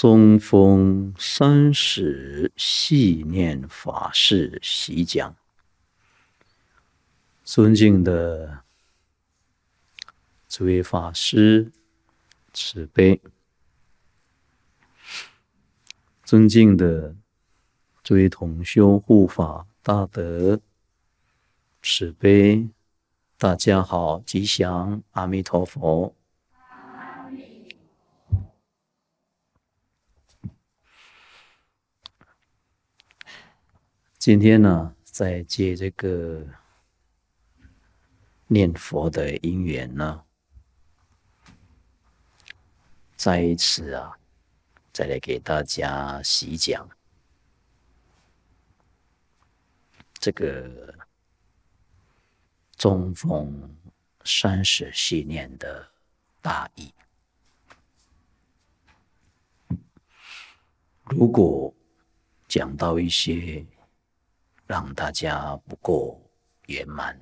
松风三使，系念法师席讲，尊敬的这位法师慈悲，尊敬的这位同修护法大德慈悲，大家好，吉祥，阿弥陀佛。今天呢，在借这个念佛的因缘呢，再一次啊，再来给大家细讲这个中峰三十系念的大意。如果讲到一些。让大家不够圆满，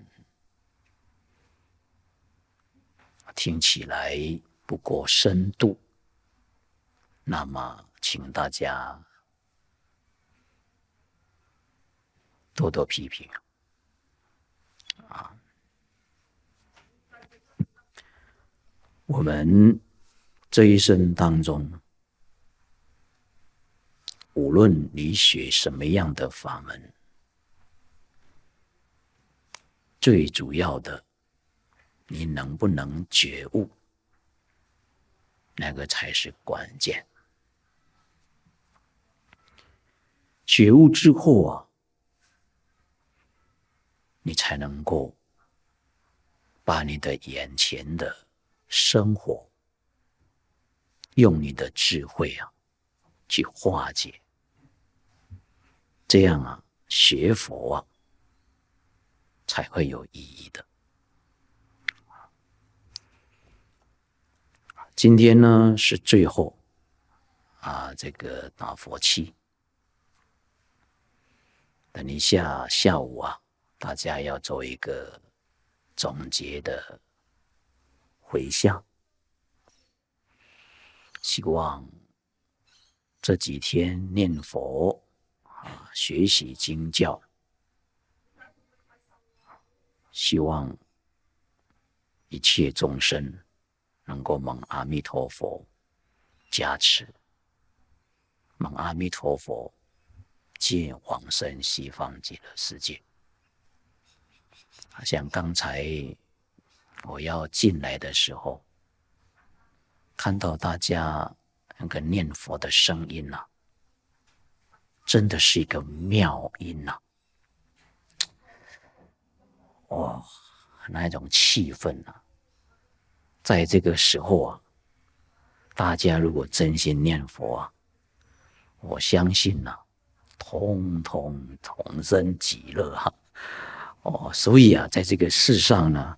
听起来不够深度，那么请大家多多批评啊！我们这一生当中，无论你学什么样的法门。最主要的，你能不能觉悟？那个才是关键。觉悟之后啊，你才能够把你的眼前的生活，用你的智慧啊，去化解。这样啊，学佛。啊，才会有意义的。今天呢是最后啊，这个打佛七。等一下下午啊，大家要做一个总结的回向。希望这几天念佛啊，学习经教。希望一切众生能够蒙阿弥陀佛加持，蒙阿弥陀佛借往生西方极乐世界。像刚才我要进来的时候，看到大家那个念佛的声音呐，真的是一个妙音呐。哇，那一种气氛呐！在这个时候啊，大家如果真心念佛啊，我相信呐，通通同生极乐啊！哦，所以啊，在这个世上呢，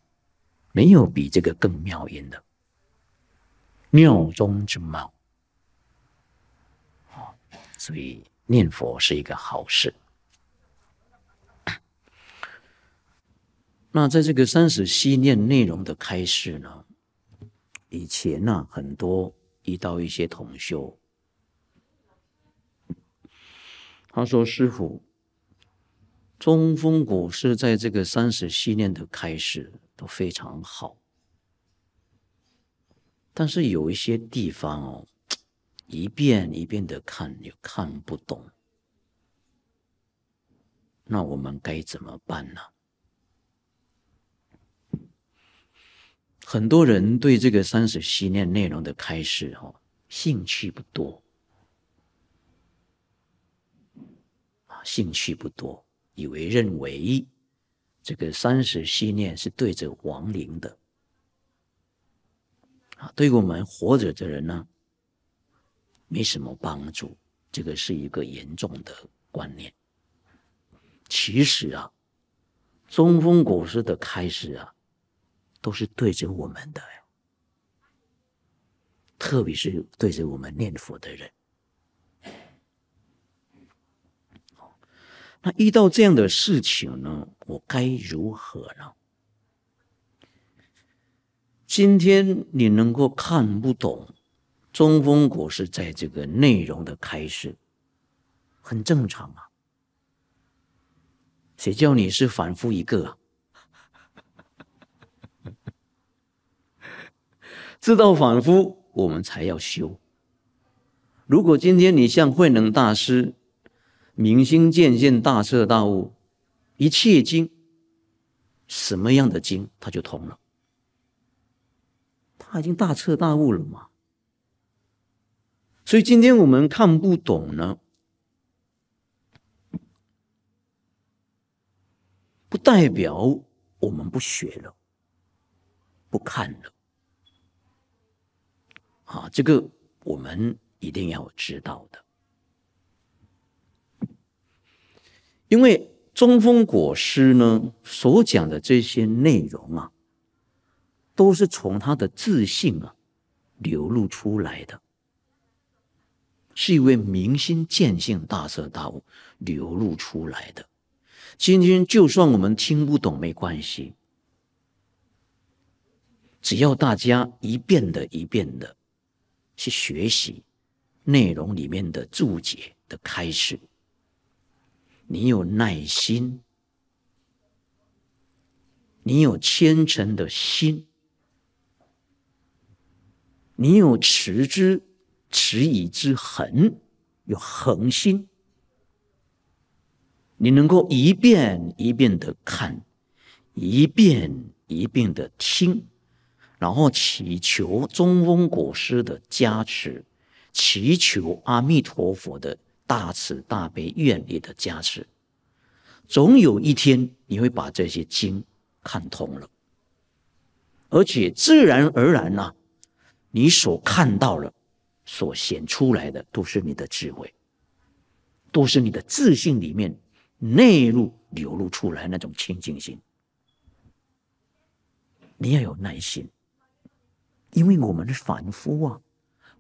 没有比这个更妙音的妙中之妙。所以念佛是一个好事。那在这个三十系念内容的开始呢，以前呢很多遇到一些同修，他说：“师傅，中峰古是在这个三十系念的开始都非常好，但是有一些地方哦，一遍一遍的看又看不懂，那我们该怎么办呢？”很多人对这个三十系念内容的开示哈，兴趣不多，啊，兴趣不多，以为认为这个三十系念是对着亡灵的，啊，对我们活着的人呢没什么帮助，这个是一个严重的观念。其实啊，中风果实的开始啊。都是对着我们的，特别是对着我们念佛的人。那遇到这样的事情呢，我该如何呢？今天你能够看不懂《中峰国是在这个内容的开始，很正常啊。谁叫你是反复一个啊？知道反夫，我们才要修。如果今天你像慧能大师，明心见性，大彻大悟，一切经，什么样的经他就通了，他已经大彻大悟了嘛。所以今天我们看不懂呢，不代表我们不学了，不看了。啊，这个我们一定要知道的，因为中风果师呢所讲的这些内容啊，都是从他的自信啊流露出来的，是一位明心见性大彻大悟流露出来的。今天就算我们听不懂没关系，只要大家一遍的一遍的。去学习内容里面的注解的开始，你有耐心，你有虔诚的心，你有持之、持以之恒，有恒心，你能够一遍一遍的看，一遍一遍的听。然后祈求中翁国师的加持，祈求阿弥陀佛的大慈大悲愿力的加持，总有一天你会把这些经看通了，而且自然而然呢，你所看到了，所显出来的都是你的智慧，都是你的自信里面内陆流露出来那种清净心。你要有耐心。因为我们是凡夫啊，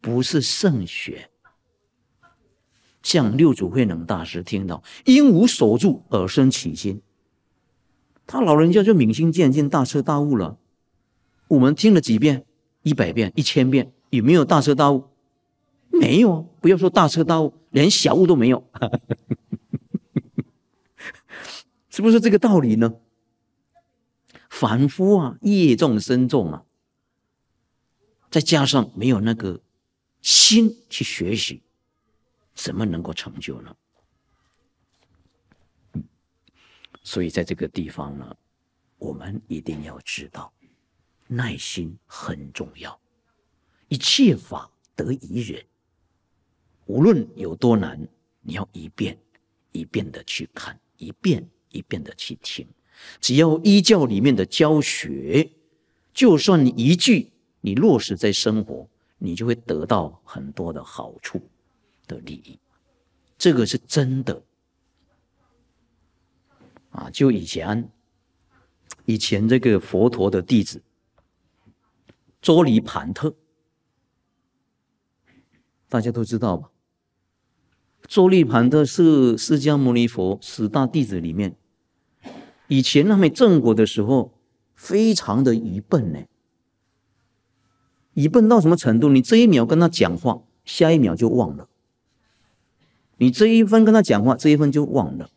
不是圣学。像六祖慧能大师听到“因无所住而生起心”，他老人家就明心见性、大彻大悟了。我们听了几遍、一百遍、一千遍，有没有大彻大悟？没有啊！不要说大彻大悟，连小悟都没有。是不是这个道理呢？凡夫啊，业重深重啊。再加上没有那个心去学习，怎么能够成就呢？所以在这个地方呢，我们一定要知道，耐心很重要。一切法得一忍，无论有多难，你要一遍一遍的去看，一遍一遍的去听。只要依教里面的教学，就算你一句。你落实在生活，你就会得到很多的好处的利益。这个是真的啊！就以前，以前这个佛陀的弟子，卓尼盘特，大家都知道吧？周尼盘特是释迦牟尼佛十大弟子里面，以前他们正果的时候，非常的愚笨呢。愚笨到什么程度？你这一秒跟他讲话，下一秒就忘了；你这一分跟他讲话，这一分就忘了。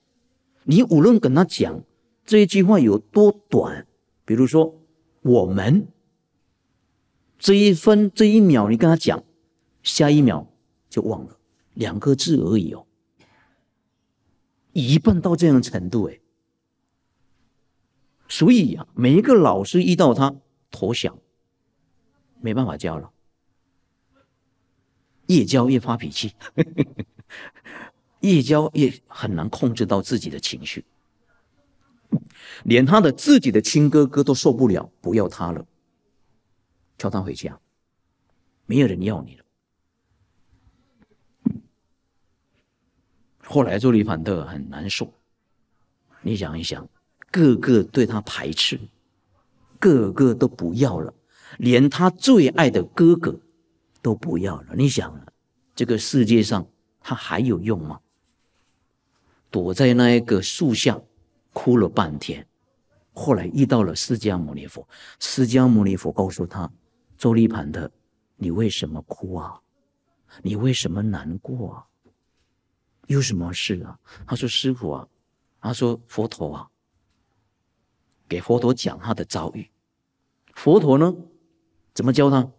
你无论跟他讲这一句话有多短，比如说我们这一分这一秒你跟他讲，下一秒就忘了，两个字而已哦。愚笨到这样的程度，哎，所以呀，每一个老师遇到他投降。没办法教了，越教越发脾气，越教越很难控制到自己的情绪，连他的自己的亲哥哥都受不了，不要他了，叫他回家，没有人要你了。后来朱里反特很难受，你想一想，个个对他排斥，个个都不要了。连他最爱的哥哥都不要了，你想，这个世界上他还有用吗？躲在那一个树下哭了半天，后来遇到了释迦牟尼佛。释迦牟尼佛告诉他：“周立盘的，你为什么哭啊？你为什么难过啊？有什么事啊？”他说：“师傅啊，他说佛陀啊，给佛陀讲他的遭遇。佛陀呢？”怎么教他？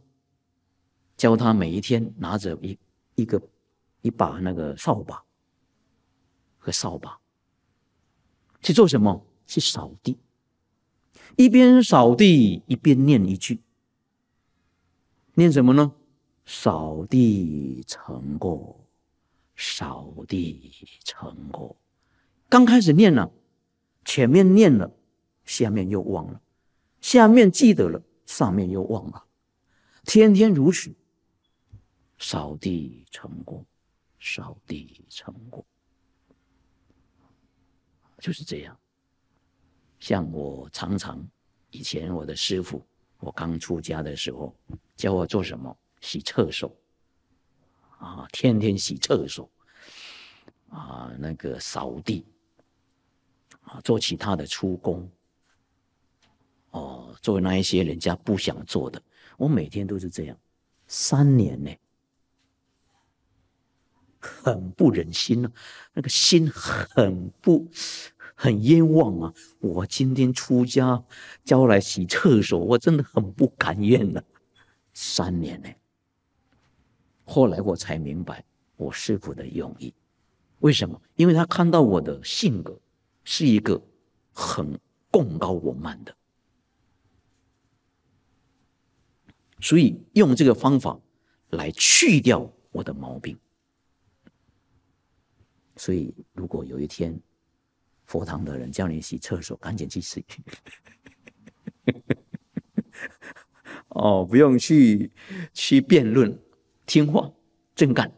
教他每一天拿着一一个一把那个扫把和扫把去做什么？去扫地。一边扫地一边念一句，念什么呢？扫地成果，扫地成果。刚开始念了，前面念了，下面又忘了；下面记得了，上面又忘了。天天如此，扫地成功，扫地成功，就是这样。像我常常以前我的师傅，我刚出家的时候，教我做什么？洗厕所，啊，天天洗厕所，啊，那个扫地，啊，做其他的粗工，哦，做那一些人家不想做的。我每天都是这样，三年呢，很不忍心呢，那个心很不很冤枉啊！我今天出家叫来洗厕所，我真的很不甘愿啊。三年呢。后来我才明白我师父的用意，为什么？因为他看到我的性格是一个很贡高我慢的。所以用这个方法来去掉我的毛病。所以如果有一天佛堂的人叫你洗厕所，赶紧去洗。哦，不用去去辩论，听话，正干，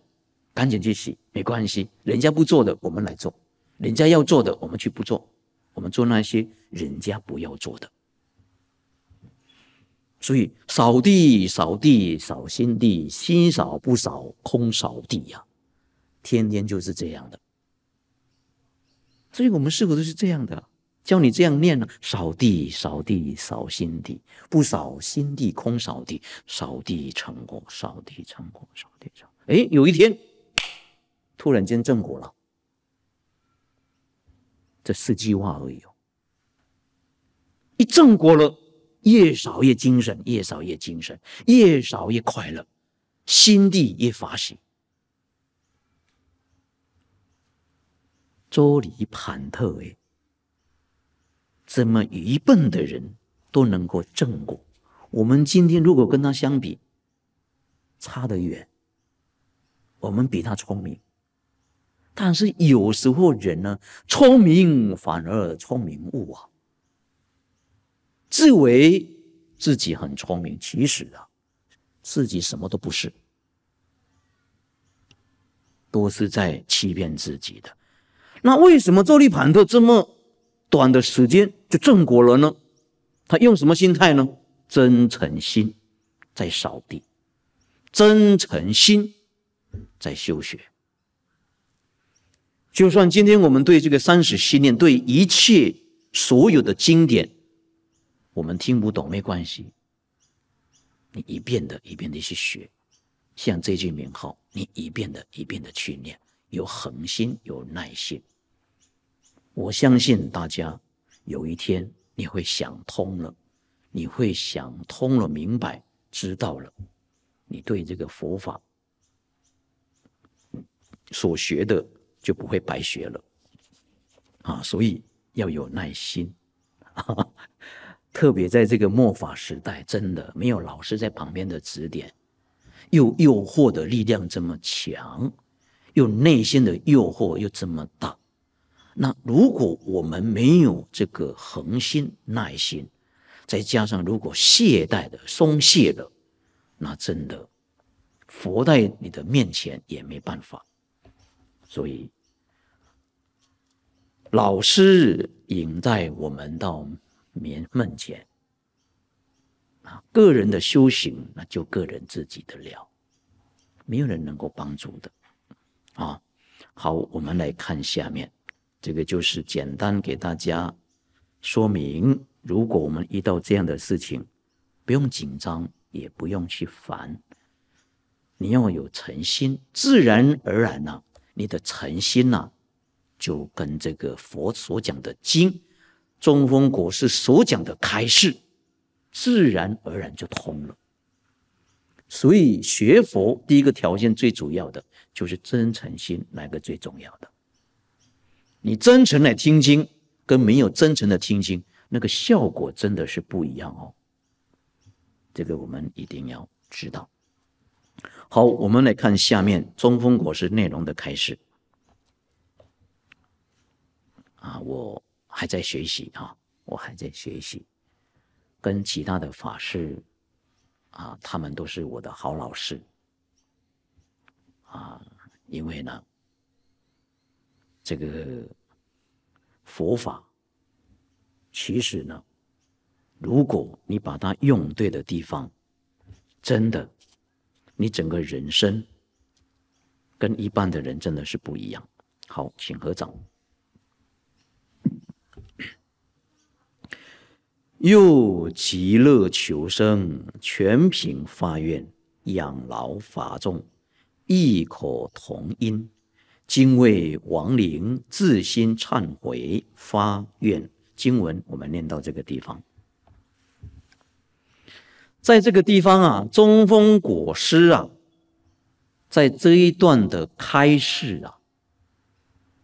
赶紧去洗，没关系。人家不做的，我们来做；人家要做的，我们去不做。我们做那些人家不要做的。所以扫地扫地扫心地，心扫不扫空扫地呀？天天就是这样的。所以我们师傅都是这样的，教你这样念呢：扫地扫地扫心地，不扫心地空扫地，扫地成果，扫地成果，扫地成。哎，有一天突然间正果了，这四句话而已哦。一正果了。越少越精神，越少越精神，越少越快乐，心地越发喜。周礼忐特哎，这么愚笨的人都能够正果，我们今天如果跟他相比，差得远。我们比他聪明，但是有时候人呢，聪明反而聪明误啊。自为自己很聪明，其实啊，自己什么都不是，都是在欺骗自己的。那为什么周立盘特这么短的时间就证果了呢？他用什么心态呢？真诚心在扫地，真诚心在修学。就算今天我们对这个三十信念，对一切所有的经典。我们听不懂没关系，你一遍的一遍的去学，像这句名号，你一遍的一遍的去念，有恒心有耐心，我相信大家有一天你会想通了，你会想通了明白知道了，你对这个佛法所学的就不会白学了，啊，所以要有耐心。特别在这个末法时代，真的没有老师在旁边的指点，又诱惑的力量这么强，又内心的诱惑又这么大，那如果我们没有这个恒心、耐心，再加上如果懈怠的、松懈的，那真的佛在你的面前也没办法。所以，老师引带我们到。眠梦前啊，个人的修行那就个人自己的了，没有人能够帮助的啊。好，我们来看下面，这个就是简单给大家说明，如果我们遇到这样的事情，不用紧张，也不用去烦，你要有诚心，自然而然呢，你的诚心呢，就跟这个佛所讲的经。中风果实所讲的开示，自然而然就通了。所以学佛第一个条件，最主要的就是真诚心，哪个最重要的？你真诚来听经，跟没有真诚的听经，那个效果真的是不一样哦。这个我们一定要知道。好，我们来看下面中风果实内容的开始。啊，我。还在学习啊，我还在学习，跟其他的法师啊，他们都是我的好老师啊。因为呢，这个佛法其实呢，如果你把它用对的地方，真的，你整个人生跟一般的人真的是不一样。好，请合掌。又极乐求生，全凭发愿；养老法众，异口同音，今为亡灵自心忏悔发愿。经文我们念到这个地方，在这个地方啊，中风果师啊，在这一段的开示啊，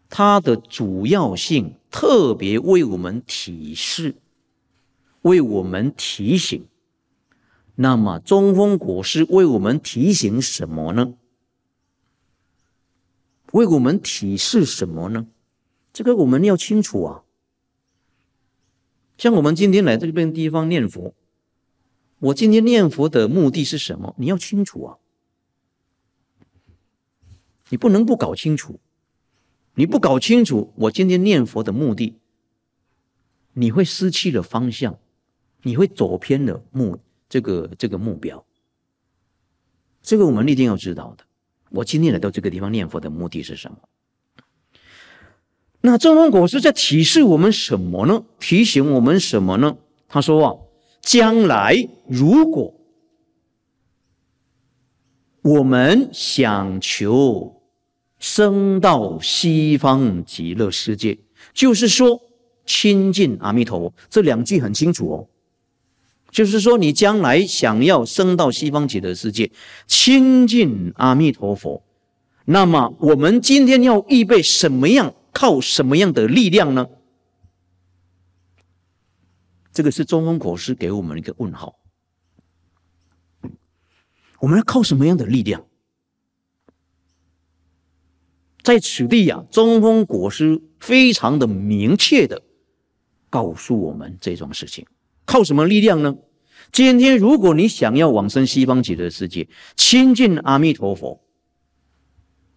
它的主要性特别为我们提示。为我们提醒，那么中风国师为我们提醒什么呢？为我们提示什么呢？这个我们要清楚啊。像我们今天来这边地方念佛，我今天念佛的目的是什么？你要清楚啊，你不能不搞清楚。你不搞清楚我今天念佛的目的，你会失去了方向。你会走偏的目，这个这个目标，这个我们一定要知道的。我今天来到这个地方念佛的目的是什么？那正峰果是在提示我们什么呢？提醒我们什么呢？他说：“啊，将来如果我们想求生到西方极乐世界，就是说亲近阿弥陀，佛，这两句很清楚哦。”就是说，你将来想要升到西方极乐世界，亲近阿弥陀佛，那么我们今天要预备什么样、靠什么样的力量呢？这个是中风国师给我们一个问号。我们要靠什么样的力量？在此地呀，中风国师非常的明确的告诉我们这桩事情。靠什么力量呢？今天如果你想要往生西方极乐世界，亲近阿弥陀佛，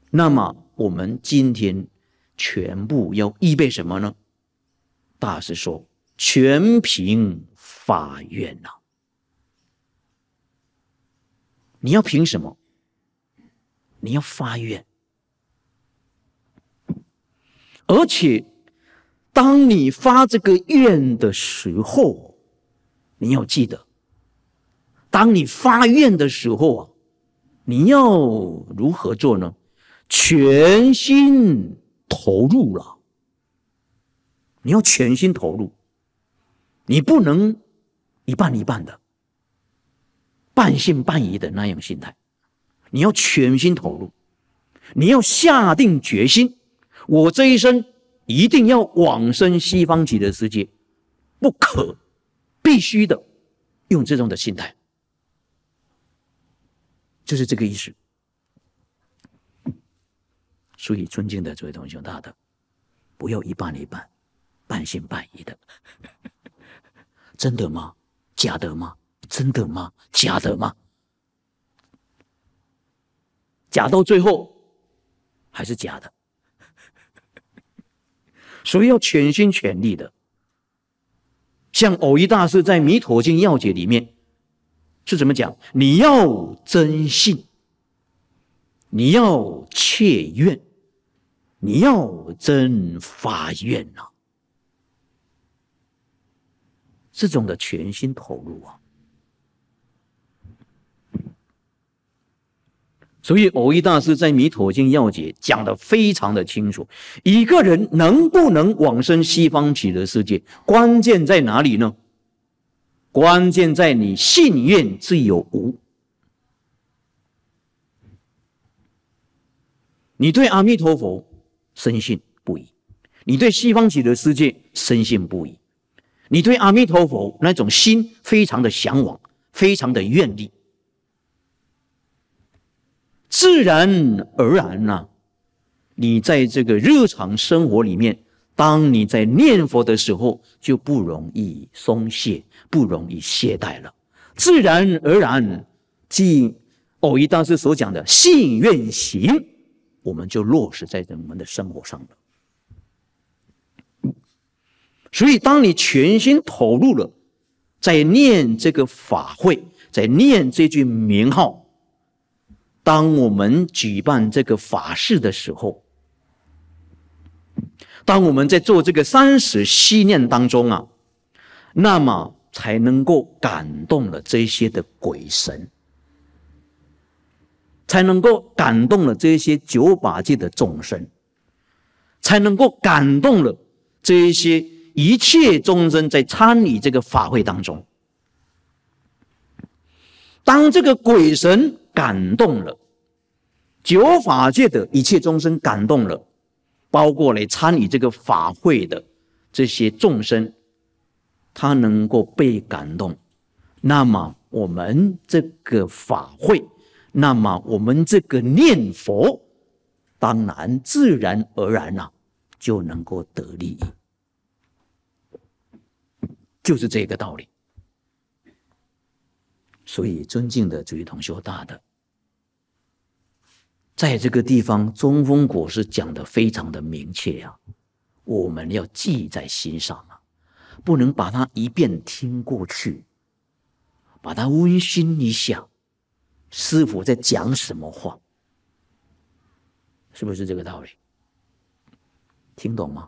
那么我们今天全部要预备什么呢？大师说，全凭发愿啊！你要凭什么？你要发愿，而且当你发这个愿的时候。你要记得，当你发愿的时候啊，你要如何做呢？全心投入了。你要全心投入，你不能一半一半的、半信半疑的那样心态。你要全心投入，你要下定决心，我这一生一定要往生西方极乐世界，不可。必须的，用这种的心态，就是这个意思。所以，尊敬的这位同学、大家不要一半一半、半信半疑的。真的吗？假的吗？真的吗？假的吗？假到最后还是假的，所以要全心全意的。像偶一大师在《弥陀经要解》里面是怎么讲？你要真信，你要切愿，你要真发愿啊，这种的全心投入啊。所以，藕一大师在《弥陀经要解》讲的非常的清楚，一个人能不能往生西方极乐世界，关键在哪里呢？关键在你信愿自有无。你对阿弥陀佛深信不疑，你对西方极乐世界深信不疑，你对阿弥陀佛那种心非常的向往，非常的愿力。自然而然呢，你在这个日常生活里面，当你在念佛的时候，就不容易松懈，不容易懈怠了。自然而然，即偶一大师所讲的信愿行，我们就落实在人们的生活上了。所以，当你全心投入了，在念这个法会，在念这句名号。当我们举办这个法事的时候，当我们在做这个三十息念当中啊，那么才能够感动了这些的鬼神，才能够感动了这些九法界的众生，才能够感动了这一些一切众生在参与这个法会当中，当这个鬼神。感动了九法界的一切众生，感动了包括来参与这个法会的这些众生，他能够被感动，那么我们这个法会，那么我们这个念佛，当然自然而然呐，就能够得利益，就是这个道理。所以，尊敬的主位同学，大的，在这个地方，中风果是讲的非常的明确呀，我们要记在心上啊，不能把它一遍听过去，把它温心一下，师傅在讲什么话，是不是这个道理？听懂吗？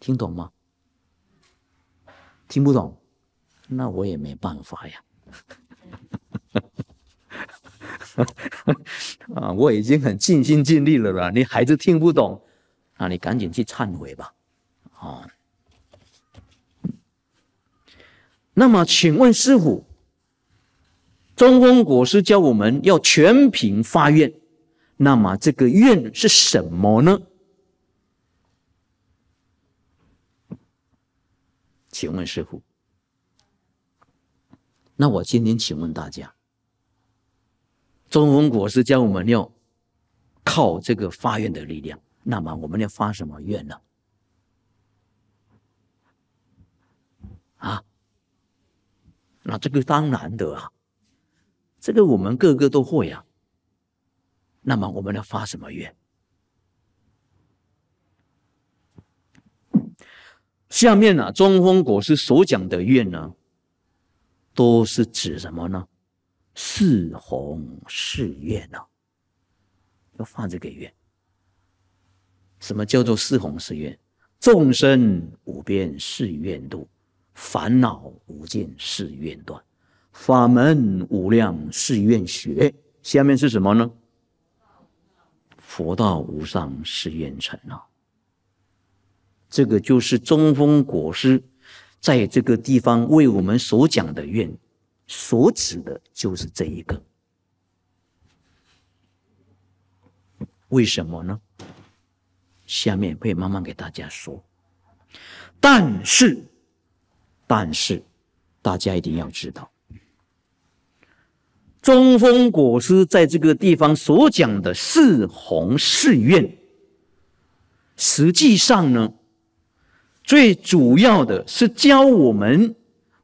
听懂吗？听不懂？那我也没办法呀，啊，我已经很尽心尽力了啦，你还是听不懂，那你赶紧去忏悔吧，啊，那么，请问师傅，中风国师教我们要全凭发愿，那么这个愿是什么呢？请问师傅。那我今天请问大家，中峰果师教我们要靠这个发愿的力量，那么我们要发什么愿呢？啊，那这个当然的啊，这个我们个个都会呀。那么我们要发什么愿？下面呢，中峰果师所讲的愿呢？都是指什么呢？四弘誓愿呢？要发这个愿。什么叫做四弘誓愿？众生无边誓愿度，烦恼无尽誓愿断，法门无量誓愿学。下面是什么呢？佛道无上誓愿成啊！这个就是中风果师。在这个地方为我们所讲的愿，所指的就是这一个。为什么呢？下面会慢慢给大家说。但是，但是，大家一定要知道，中风果师在这个地方所讲的四弘誓愿，实际上呢？最主要的是教我们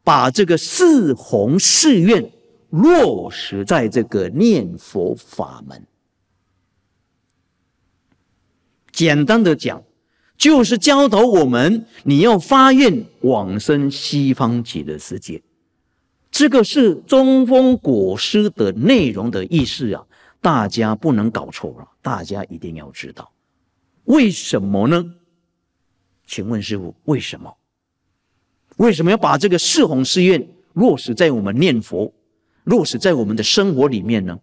把这个四弘誓愿落实在这个念佛法门。简单的讲，就是教导我们你要发愿往生西方极乐世界。这个是中风果师的内容的意思啊，大家不能搞错了，大家一定要知道。为什么呢？请问师傅，为什么？为什么要把这个四弘誓愿落实在我们念佛，落实在我们的生活里面呢？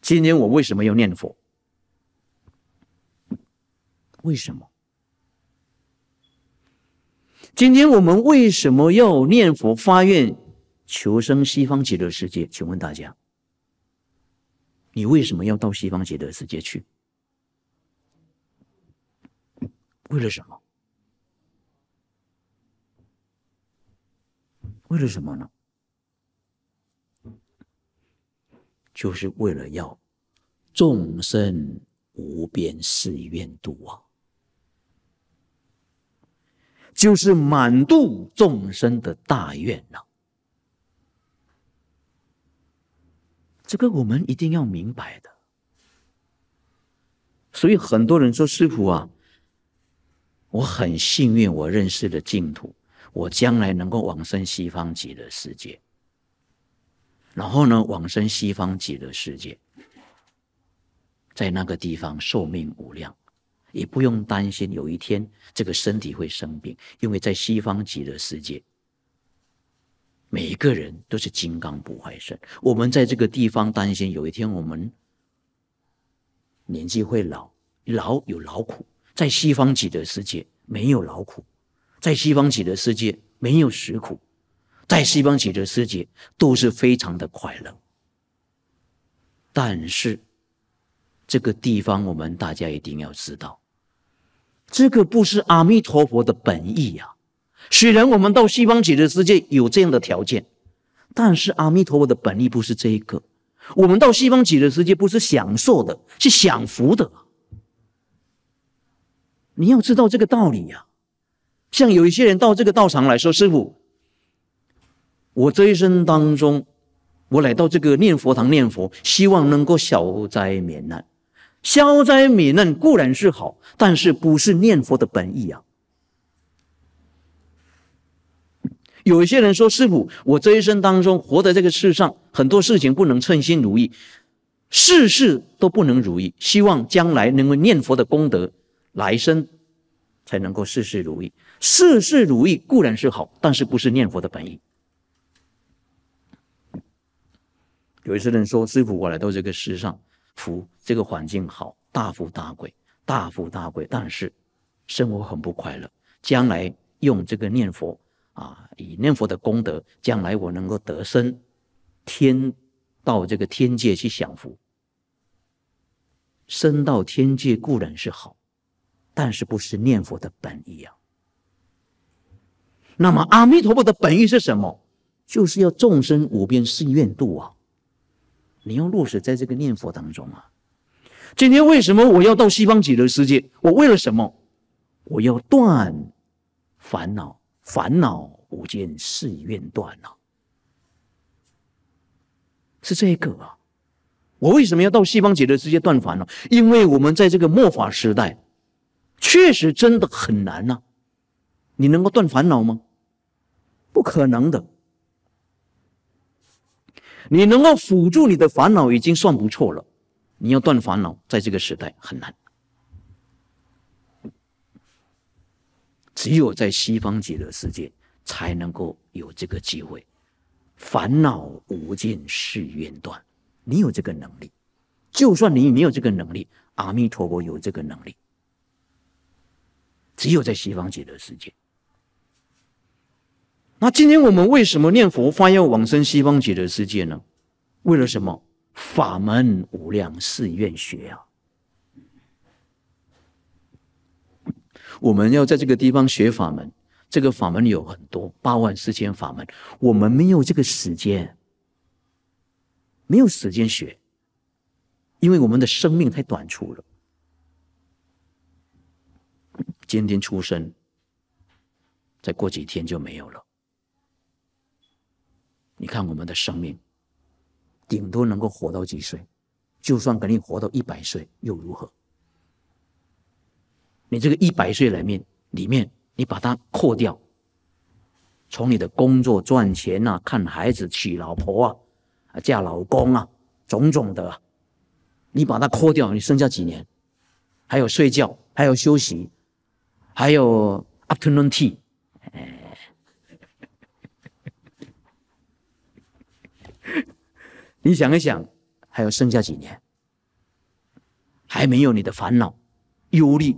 今天我为什么要念佛？为什么？今天我们为什么要念佛发愿求生西方极乐世界？请问大家，你为什么要到西方极乐世界去？为了什么？为了什么呢？就是为了要众生无边誓愿度啊！就是满度众生的大愿呢。这个我们一定要明白的。所以很多人说：“师傅啊！”我很幸运，我认识了净土，我将来能够往生西方极乐世界。然后呢，往生西方极乐世界，在那个地方寿命无量，也不用担心有一天这个身体会生病，因为在西方极乐世界，每一个人都是金刚不坏身。我们在这个地方担心有一天我们年纪会老，老有老苦。在西方极乐世界没有劳苦，在西方极乐世界没有食苦，在西方极乐世界都是非常的快乐。但是，这个地方我们大家一定要知道，这个不是阿弥陀佛的本意啊。虽然我们到西方极乐世界有这样的条件，但是阿弥陀佛的本意不是这一个。我们到西方极乐世界不是享受的，是享福的。你要知道这个道理呀！像有一些人到这个道场来说：“师傅，我这一生当中，我来到这个念佛堂念佛，希望能够消灾免难。消灾免难固然是好，但是不是念佛的本意啊？”有一些人说：“师傅，我这一生当中活在这个世上，很多事情不能称心如意，事事都不能如意，希望将来能够念佛的功德。”来生才能够事事如意。事事如意固然是好，但是不是念佛的本意。有一些人说：“师傅，我来到这个世上，福这个环境好，大富大贵，大富大贵，但是生活很不快乐。将来用这个念佛啊，以念佛的功德，将来我能够得生天，到这个天界去享福。生到天界固然是好。”但是不是念佛的本意啊？那么阿弥陀佛的本意是什么？就是要众生无边誓愿度啊！你要落实在这个念佛当中啊！今天为什么我要到西方极乐世界？我为了什么？我要断烦恼，烦恼无间誓愿断啊！是这个啊！我为什么要到西方极乐世界断烦恼？因为我们在这个末法时代。确实真的很难呐，你能够断烦恼吗？不可能的。你能够辅助你的烦恼已经算不错了。你要断烦恼，在这个时代很难。只有在西方极乐世界才能够有这个机会。烦恼无尽誓愿断，你有这个能力。就算你没有这个能力，阿弥陀佛有这个能力。只有在西方极乐世界。那今天我们为什么念佛、发愿往生西方极乐世界呢？为了什么？法门无量誓愿学啊！我们要在这个地方学法门，这个法门有很多八万四千法门，我们没有这个时间，没有时间学，因为我们的生命太短促了。今天出生，再过几天就没有了。你看我们的生命，顶多能够活到几岁？就算给你活到一百岁又如何？你这个一百岁里面，里面你把它扣掉，从你的工作赚钱啊，看孩子、娶老婆啊、啊嫁老公啊，种种的，你把它扣掉，你剩下几年？还有睡觉，还有休息。还有 Afternoon Tea，哎，你想一想，还有剩下几年？还没有你的烦恼、忧虑、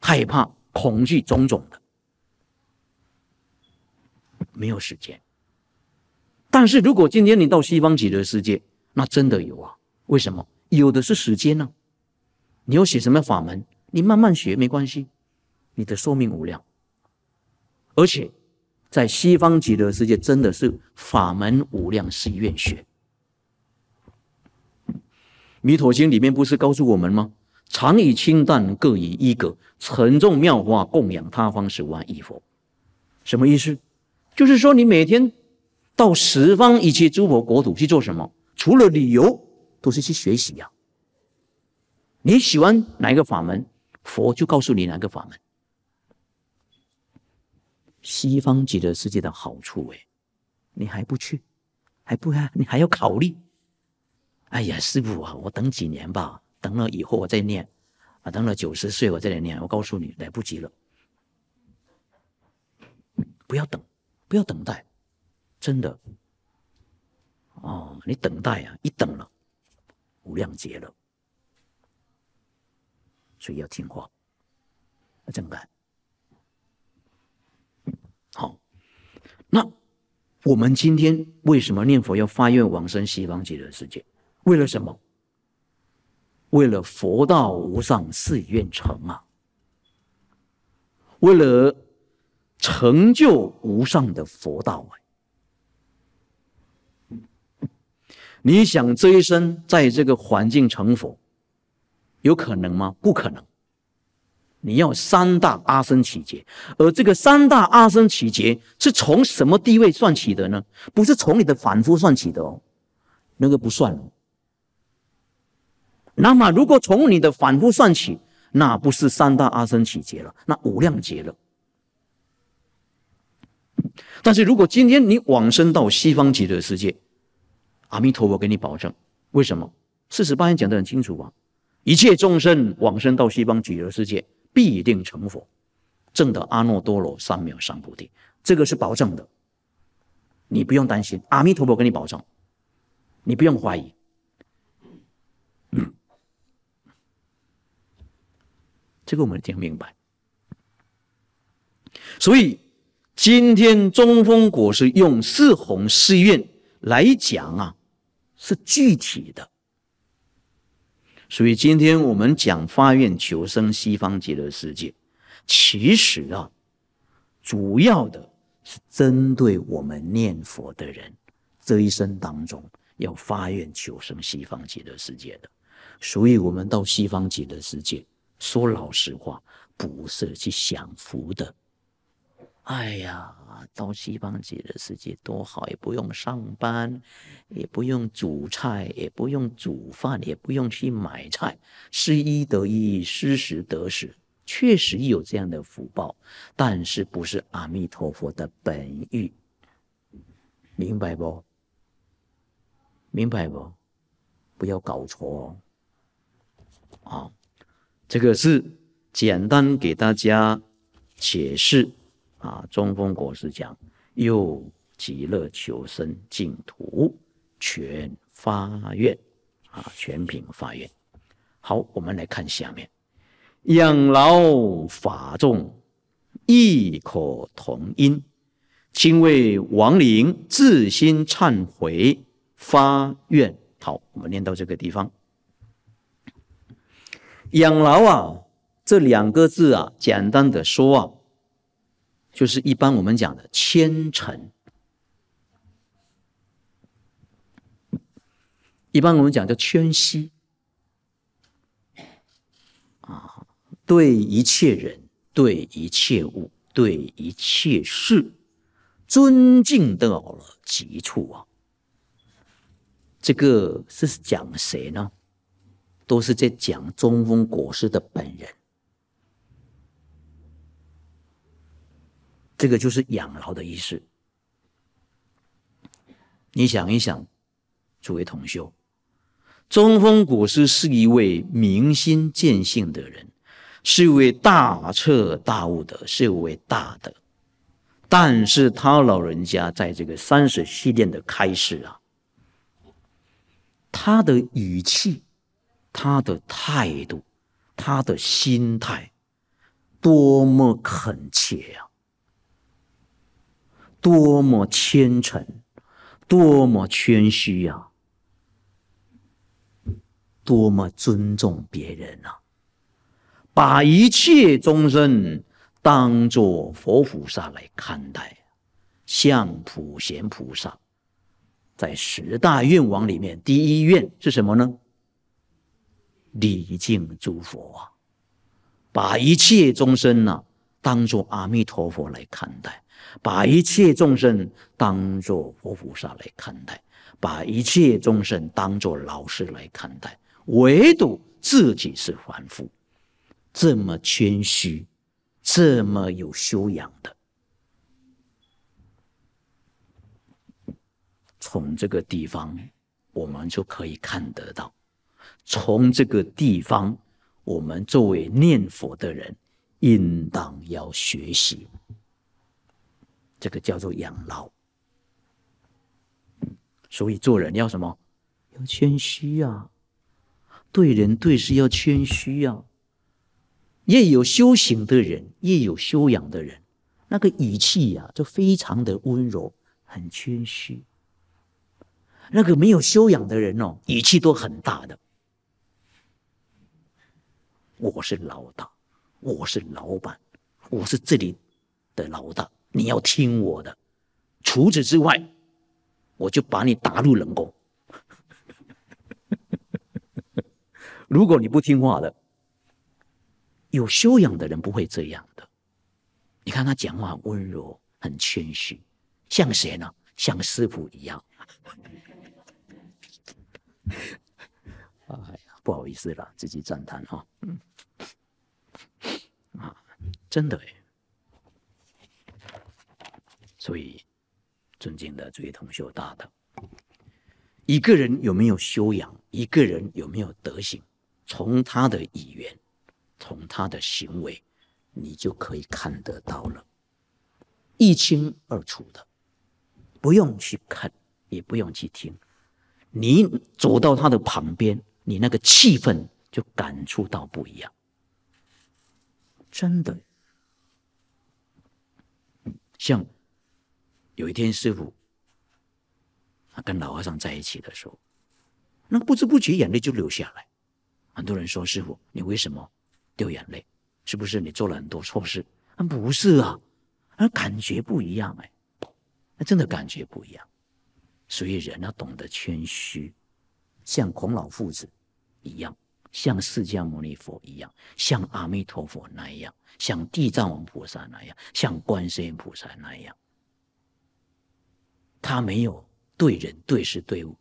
害怕、恐惧种种的，没有时间。但是如果今天你到西方极乐世界，那真的有啊？为什么？有的是时间呢？你要学什么法门？你慢慢学没关系。你的寿命无量，而且在西方极乐世界真的是法门无量誓愿学。弥陀经里面不是告诉我们吗？常以清淡各以一格，沉重妙化供养他方十万亿佛。什么意思？就是说你每天到十方一切诸佛国土去做什么？除了旅游，都是去学习呀。你喜欢哪一个法门，佛就告诉你哪个法门。西方极乐世界的好处，哎，你还不去，还不啊？你还要考虑？哎呀，师傅啊，我等几年吧，等了以后我再念，啊，等了九十岁我再来念。我告诉你，来不及了，不要等，不要等待，真的。哦，你等待啊，一等了，无量劫了，所以要听话，啊，么干。好，那我们今天为什么念佛要发愿往生西方极乐世界？为了什么？为了佛道无上誓愿成啊！为了成就无上的佛道啊！你想这一生在这个环境成佛，有可能吗？不可能。你要三大阿僧祇劫，而这个三大阿僧祇劫是从什么地位算起的呢？不是从你的反复算起的哦，那个不算了。那么如果从你的反复算起，那不是三大阿僧祇劫了，那无量劫了。但是如果今天你往生到西方极乐世界，阿弥陀佛给你保证，为什么？四十八愿讲得很清楚啊，一切众生往生到西方极乐世界。必定成佛，证得阿耨多罗三藐三菩提，这个是保证的，你不用担心，阿弥陀佛给你保证，你不用怀疑，这个我们听明白。所以今天中风果实用四弘誓愿来讲啊，是具体的。所以今天我们讲发愿求生西方极乐世界，其实啊，主要的是针对我们念佛的人，这一生当中要发愿求生西方极乐世界的。所以，我们到西方极乐世界，说老实话，不是去享福的。哎呀，到西方极乐世界多好，也不用上班，也不用煮菜，也不用煮饭，也不用去买菜，失一得一，失十得十，确实有这样的福报。但是不是阿弥陀佛的本意？明白不？明白不？不要搞错哦！啊，这个是简单给大家解释。啊，中风国师讲，又极乐求生净土，全发愿，啊，全品发愿。好，我们来看下面，养老法众，异口同音，亲为亡灵自心忏悔发愿。好，我们念到这个地方，养老啊，这两个字啊，简单的说啊。就是一般我们讲的谦诚，一般我们讲叫谦虚啊，对一切人、对一切物、对一切事，尊敬到了极处啊。这个是讲谁呢？都是在讲中风国师的本人。这个就是养老的意思。你想一想，诸位同修，中峰古师是一位明心见性的人，是一位大彻大悟的，是一位大德。但是他老人家在这个三十系列的开始啊，他的语气、他的态度、他的心态，多么恳切呀！多么虔诚，多么谦虚呀！多么尊重别人啊！把一切众生当作佛菩萨来看待，向普贤菩萨。在十大愿王里面，第一愿是什么呢？礼敬诸佛，啊，把一切众生呢，当作阿弥陀佛来看待。把一切众生当作活菩萨来看待，把一切众生当作老师来看待，唯独自己是凡夫。这么谦虚，这么有修养的，从这个地方我们就可以看得到。从这个地方，我们作为念佛的人，应当要学习。这个叫做养老，所以做人要什么？要谦虚啊！对人对事要谦虚啊！越有修行的人，越有修养的人，那个语气呀，就非常的温柔，很谦虚。那个没有修养的人哦，语气都很大的。我是老大，我是老板，我是这里的老大。你要听我的，除此之外，我就把你打入冷宫。如果你不听话的，有修养的人不会这样的。你看他讲话温柔、很谦虚，像谁呢？像师傅一样。哎呀，不好意思了，自己赞叹哈。啊，真的哎。所以，尊敬的诸位同修大德，一个人有没有修养，一个人有没有德行，从他的语言，从他的行为，你就可以看得到了，一清二楚的，不用去看，也不用去听，你走到他的旁边，你那个气氛就感触到不一样，真的像。有一天，师傅，他跟老和尚在一起的时候，那不知不觉眼泪就流下来。很多人说：“师傅，你为什么掉眼泪？是不是你做了很多错事？”啊，不是啊，啊，感觉不一样哎，那真的感觉不一样。所以人要懂得谦虚，像孔老夫子一样，像释迦牟尼佛一样，像阿弥陀佛那样，像地藏王菩萨那样，像观世音菩萨那样。他没有对人对事对物。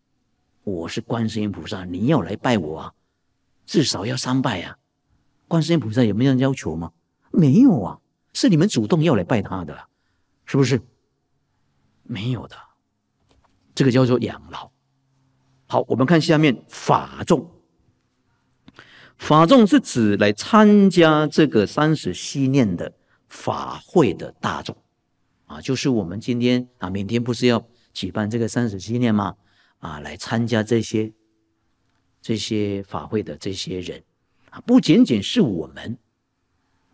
我是观世音菩萨，你要来拜我啊，至少要三拜啊。观世音菩萨有没这样要求吗？没有啊，是你们主动要来拜他的，是不是？没有的，这个叫做养老。好，我们看下面法众。法众是指来参加这个三十七念的法会的大众。啊，就是我们今天啊，明天不是要举办这个三十七年吗？啊，来参加这些、这些法会的这些人，啊，不仅仅是我们，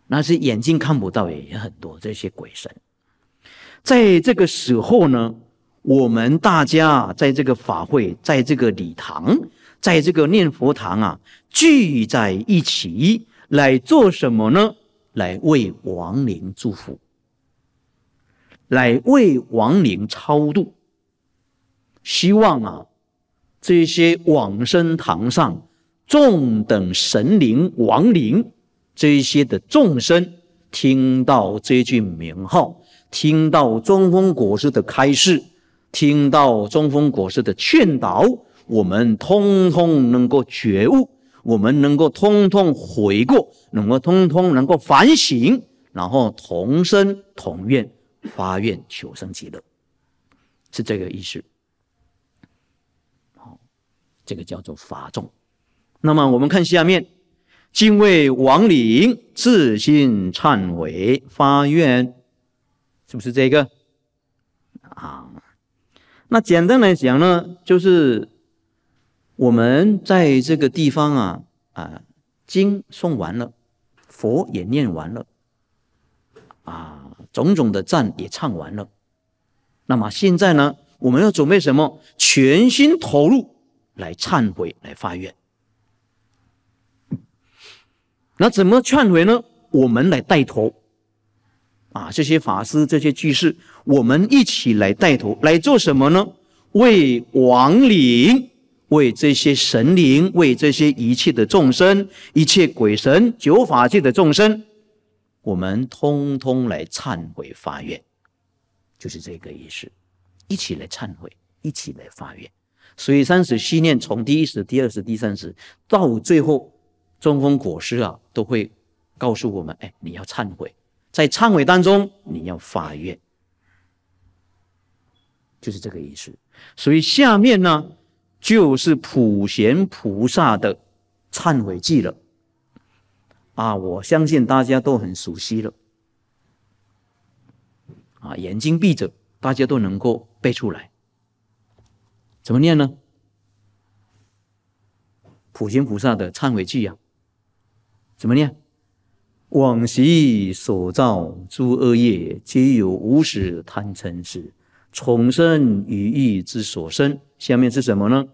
那是眼睛看不到也也很多这些鬼神，在这个时候呢，我们大家在这个法会，在这个礼堂，在这个念佛堂啊，聚在一起，来做什么呢？来为亡灵祝福。来为亡灵超度，希望啊，这些往生堂上众等神灵、亡灵这些的众生，听到这句名号，听到中峰国师的开示，听到中峰国师的劝导，我们通通能够觉悟，我们能够通通悔过，能够通通能够反省，然后同声同愿。发愿求生极乐，是这个意思。好，这个叫做法众。那么我们看下面，敬畏亡灵，自信忏悔，发愿，是不是这个？啊，那简单来讲呢，就是我们在这个地方啊，啊，经诵完了，佛也念完了，啊。种种的赞也唱完了，那么现在呢？我们要准备什么？全心投入来忏悔，来发愿。那怎么忏悔呢？我们来带头，啊，这些法师、这些居士，我们一起来带头来做什么呢？为亡灵，为这些神灵，为这些一切的众生，一切鬼神、九法界的众生。我们通通来忏悔发愿，就是这个意思，一起来忏悔，一起来发愿。以三十七念从第一时、第二时、第三时到最后中风果师啊，都会告诉我们：哎，你要忏悔，在忏悔当中你要发愿，就是这个意思。所以下面呢，就是普贤菩萨的忏悔记了。啊，我相信大家都很熟悉了。啊，眼睛闭着，大家都能够背出来。怎么念呢？普贤菩萨的忏悔记呀，怎么念？往昔所造诸恶业，皆由无始贪嗔痴，从生于意之所生。下面是什么呢？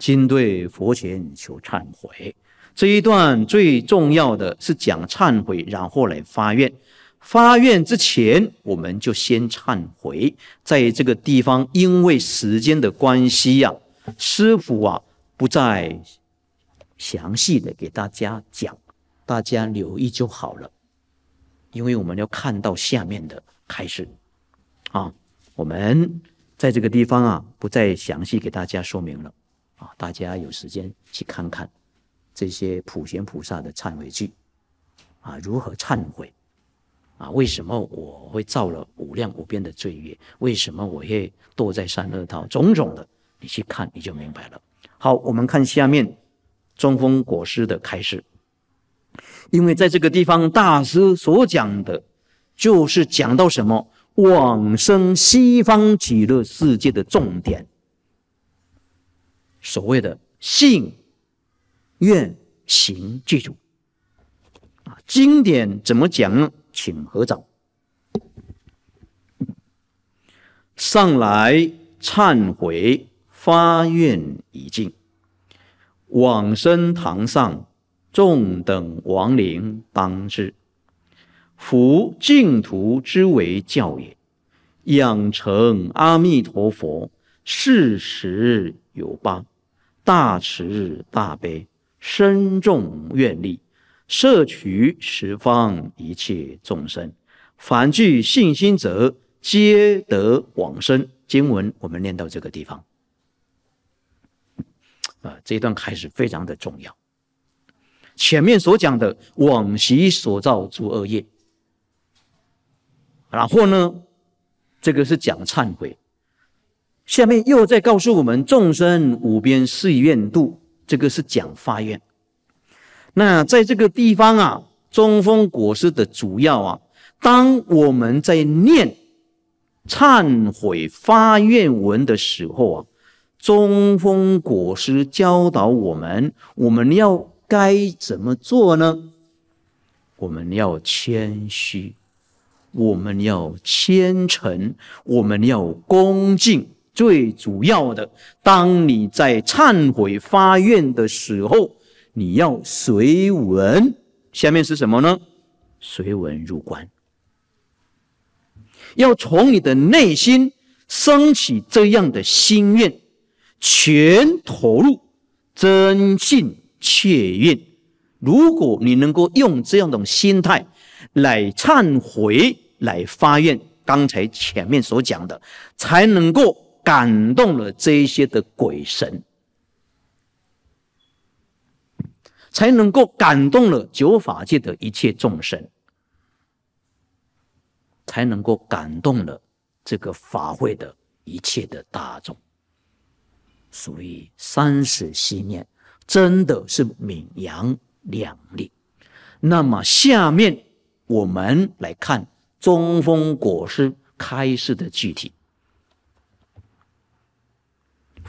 今对佛前求忏悔。这一段最重要的是讲忏悔，然后来发愿。发愿之前，我们就先忏悔。在这个地方，因为时间的关系呀，师傅啊不再详细的给大家讲，大家留意就好了。因为我们要看到下面的开始啊，我们在这个地方啊不再详细给大家说明了啊，大家有时间去看看。这些普贤菩萨的忏悔句，啊，如何忏悔？啊，为什么我会造了无量无边的罪业？为什么我会堕在三恶道？种种的，你去看，你就明白了。好，我们看下面中风果师的开示，因为在这个地方，大师所讲的，就是讲到什么往生西方极乐世界的重点，所谓的性。愿行具足啊！经典怎么讲呢？请合掌。上来忏悔，发愿已尽，往生堂上众等亡灵当知，夫净土之为教也，养成阿弥陀佛，事时有八，大慈大悲。深重愿力摄取十方一切众生，凡具信心者皆得往生。经文我们念到这个地方，啊，这一段开始非常的重要。前面所讲的往昔所造诸恶业，然后呢，这个是讲忏悔。下面又再告诉我们，众生五边誓愿度。这个是讲发愿。那在这个地方啊，中风果实的主要啊，当我们在念忏悔发愿文的时候啊，中风果实教导我们，我们要该怎么做呢？我们要谦虚，我们要虔诚，我们要恭敬。最主要的，当你在忏悔发愿的时候，你要随文。下面是什么呢？随文入关。要从你的内心升起这样的心愿，全投入，真信切愿。如果你能够用这样一种心态来忏悔、来发愿，刚才前面所讲的，才能够。感动了这些的鬼神，才能够感动了九法界的一切众生，才能够感动了这个法会的一切的大众。所以三十七念真的是名扬两利。那么下面我们来看中风果师开示的具体。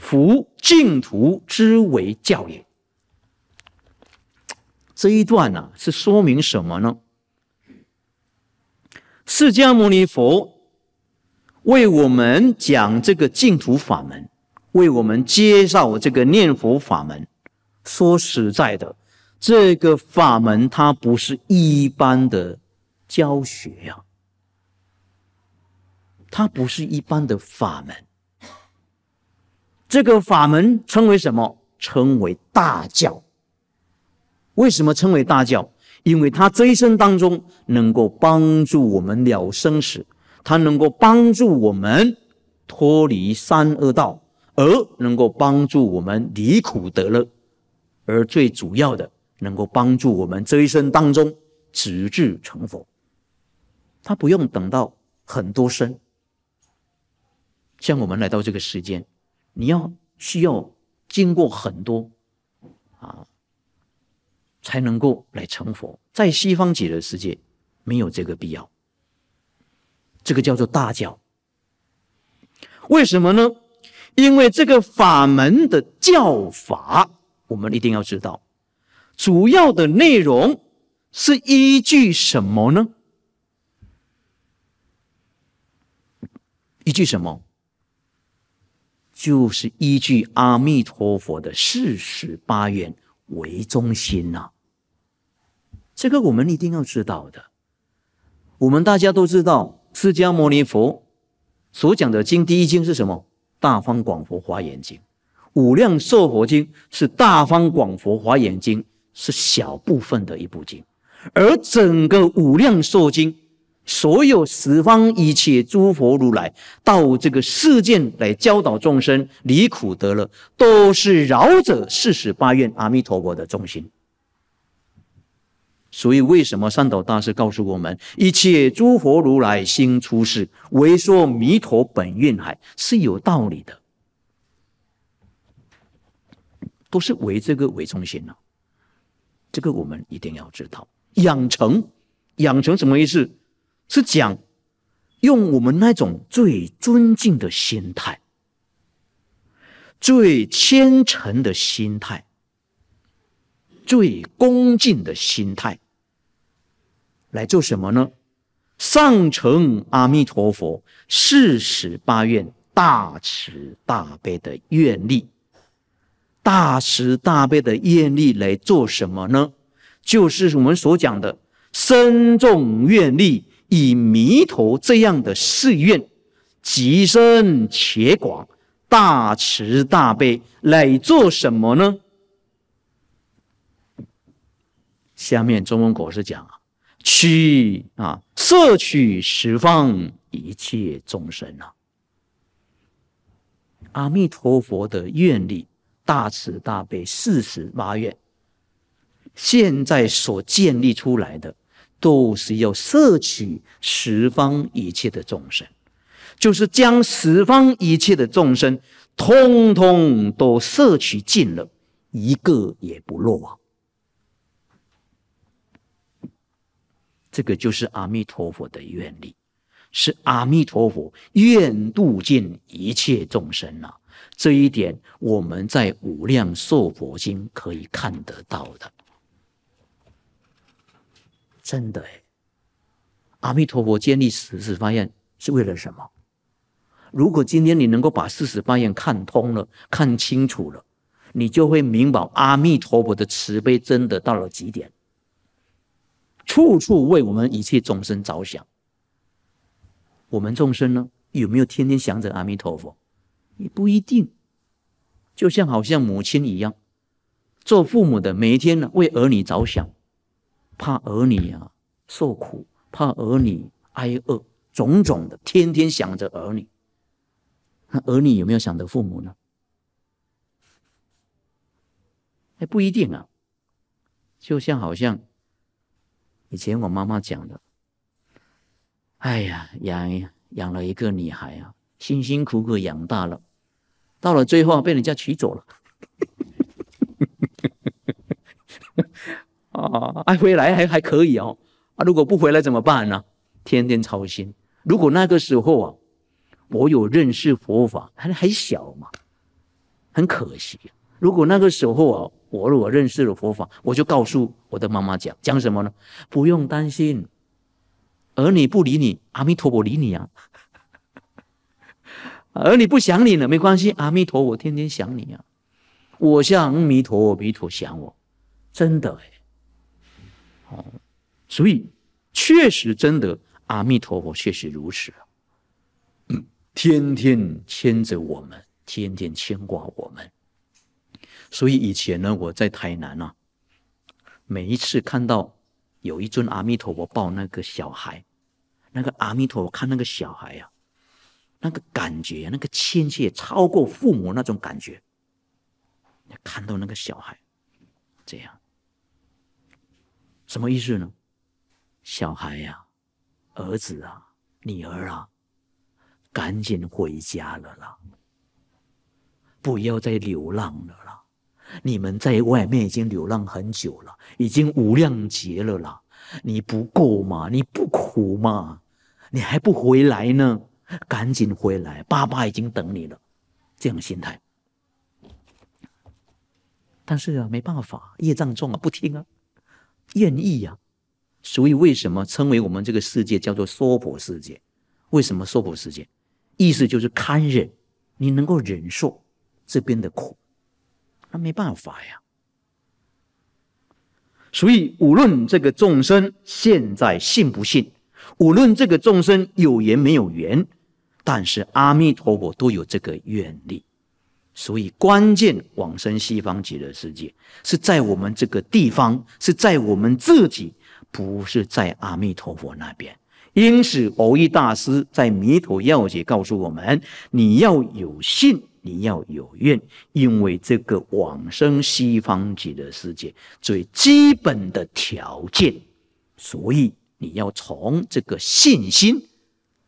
佛净土之为教也，这一段呢是说明什么呢？释迦牟尼佛为我们讲这个净土法门，为我们介绍这个念佛法门。说实在的，这个法门它不是一般的教学呀，它不是一般的法门。这个法门称为什么？称为大教。为什么称为大教？因为它这一生当中能够帮助我们了生死，它能够帮助我们脱离三恶道，而能够帮助我们离苦得乐，而最主要的能够帮助我们这一生当中直至成佛。他不用等到很多生，像我们来到这个世间。你要需要经过很多啊，才能够来成佛。在西方极乐世界没有这个必要，这个叫做大教。为什么呢？因为这个法门的教法，我们一定要知道，主要的内容是依据什么呢？依据什么？就是依据阿弥陀佛的四十八愿为中心呐，这个我们一定要知道的。我们大家都知道，释迦牟尼佛所讲的经，第一经是什么？《大方广佛华严经》，五量寿佛经是《大方广佛华严经》是小部分的一部经，而整个五量寿经。所有十方一切诸佛如来到这个世间来教导众生离苦得乐，都是饶者四十八愿阿弥陀佛的中心。所以，为什么三岛大师告诉我们一切诸佛如来心出世为说弥陀本愿海是有道理的？都是为这个为中心呢？这个我们一定要知道。养成，养成什么意思？是讲，用我们那种最尊敬的心态，最虔诚的心态，最恭敬的心态，来做什么呢？上承阿弥陀佛四十八愿大慈大悲的愿力，大慈大悲的愿力来做什么呢？就是我们所讲的深重愿力。以弥陀这样的誓愿，极深且广大、慈大悲，来做什么呢？下面中文国师讲啊，去啊，摄取十方一切众生啊，阿弥陀佛的愿力，大慈大悲，四十八愿，现在所建立出来的。都是要摄取十方一切的众生，就是将十方一切的众生，通通都摄取尽了，一个也不落这个就是阿弥陀佛的愿力，是阿弥陀佛愿度尽一切众生呐。这一点我们在《无量寿佛经》可以看得到的。真的，阿弥陀佛建立四十八愿是为了什么？如果今天你能够把四十八愿看通了、看清楚了，你就会明白阿弥陀佛的慈悲真的到了极点，处处为我们一切众生着想。我们众生呢，有没有天天想着阿弥陀佛？也不一定。就像好像母亲一样，做父母的每一天呢，为儿女着想。怕儿女啊受苦，怕儿女挨饿，种种的，天天想着儿女。那儿女有没有想着父母呢？哎，不一定啊。就像好像以前我妈妈讲的：“哎呀，养养了一个女孩啊，辛辛苦苦养大了，到了最后被人家娶走了。”啊，爱回来还还可以哦。啊，如果不回来怎么办呢？天天操心。如果那个时候啊，我有认识佛法，还还小嘛，很可惜。如果那个时候啊，我果认识了佛法，我就告诉我的妈妈讲，讲什么呢？不用担心，儿女不理你，阿弥陀佛理你啊。儿女不想你了，没关系，阿弥陀我天天想你啊。我向阿弥陀，佛，弥陀想我，真的哦，所以确实真的，阿弥陀佛确实如此啊！天天牵着我们，天天牵挂我们。所以以前呢，我在台南啊，每一次看到有一尊阿弥陀佛抱那个小孩，那个阿弥陀佛看那个小孩呀，那个感觉，那个亲切超过父母那种感觉。看到那个小孩这样。什么意思呢？小孩呀，儿子啊，女儿啊，赶紧回家了啦！不要再流浪了啦！你们在外面已经流浪很久了，已经无量劫了啦！你不够吗？你不苦吗？你还不回来呢？赶紧回来！爸爸已经等你了。这样心态，但是啊，没办法，业障重啊，不听啊。愿意呀，所以为什么称为我们这个世界叫做娑婆世界？为什么娑婆世界？意思就是堪忍，你能够忍受这边的苦，那没办法呀。所以无论这个众生现在信不信，无论这个众生有缘没有缘，但是阿弥陀佛都有这个愿力。所以，关键往生西方极乐世界是在我们这个地方，是在我们自己，不是在阿弥陀佛那边。因此，藕一大师在《弥陀要解》告诉我们：你要有信，你要有愿，因为这个往生西方极乐世界最基本的条件，所以你要从这个信心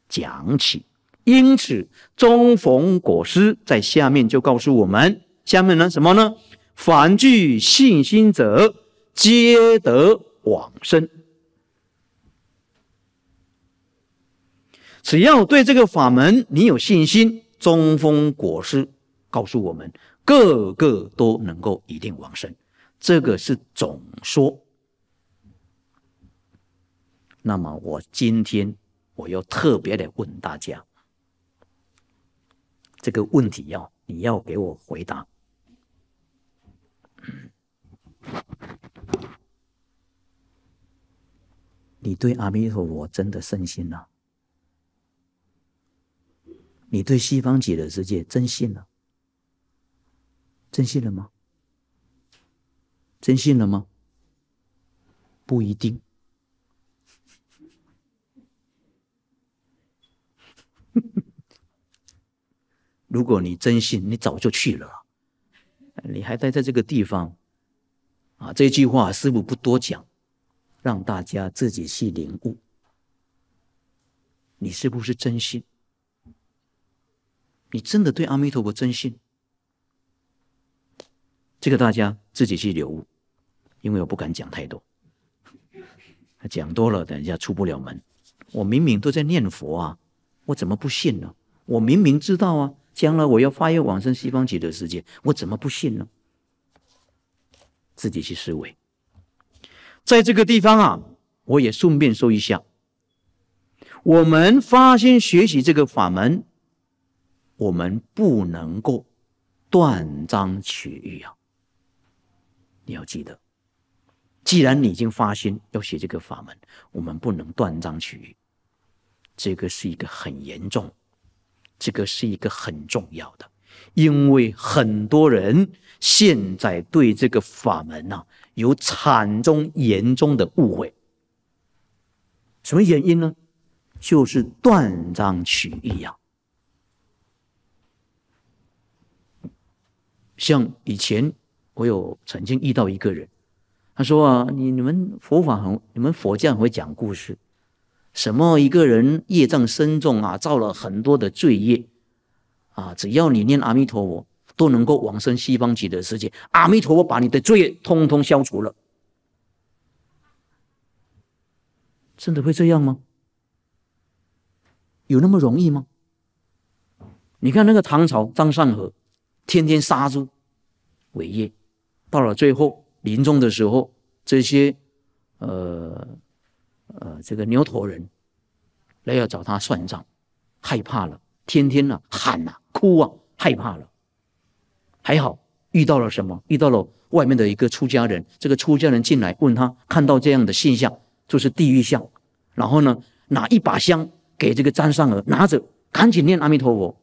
讲起。因此，中逢果师在下面就告诉我们：下面呢什么呢？凡具信心者，皆得往生。只要对这个法门你有信心，中风果师告诉我们，个个都能够一定往生。这个是总说。那么，我今天我要特别的问大家。这个问题要，你要给我回答。你对阿弥陀佛真的深信了？你对西方极乐世界真信了？真信了吗？真信了吗？不一定。如果你真信，你早就去了，你还待在这个地方，啊！这句话师傅不多讲，让大家自己去领悟。你是不是真心？你真的对阿弥陀佛真信？这个大家自己去领悟，因为我不敢讲太多，讲多了等一下出不了门。我明明都在念佛啊，我怎么不信呢？我明明知道啊。将来我要发愿往生西方极乐世界，我怎么不信呢？自己去思维。在这个地方啊，我也顺便说一下，我们发心学习这个法门，我们不能够断章取义啊！你要记得，既然你已经发心要学这个法门，我们不能断章取义，这个是一个很严重。这个是一个很重要的，因为很多人现在对这个法门啊、有惨中严重的误会。什么原因呢？就是断章取义啊。像以前我有曾经遇到一个人，他说啊，你你们佛法很，你们佛教很会讲故事。什么一个人业障深重啊，造了很多的罪业啊，只要你念阿弥陀佛，都能够往生西方极乐世界。阿弥陀佛把你的罪业通通消除了，真的会这样吗？有那么容易吗？你看那个唐朝张尚和，天天杀猪，违业，到了最后临终的时候，这些，呃。呃，这个牛头人来要找他算账，害怕了，天天呢喊呐、哭啊，害怕了。还好遇到了什么？遇到了外面的一个出家人。这个出家人进来问他，看到这样的现象就是地狱相，然后呢，拿一把香给这个张善儿拿着，赶紧念阿弥陀佛。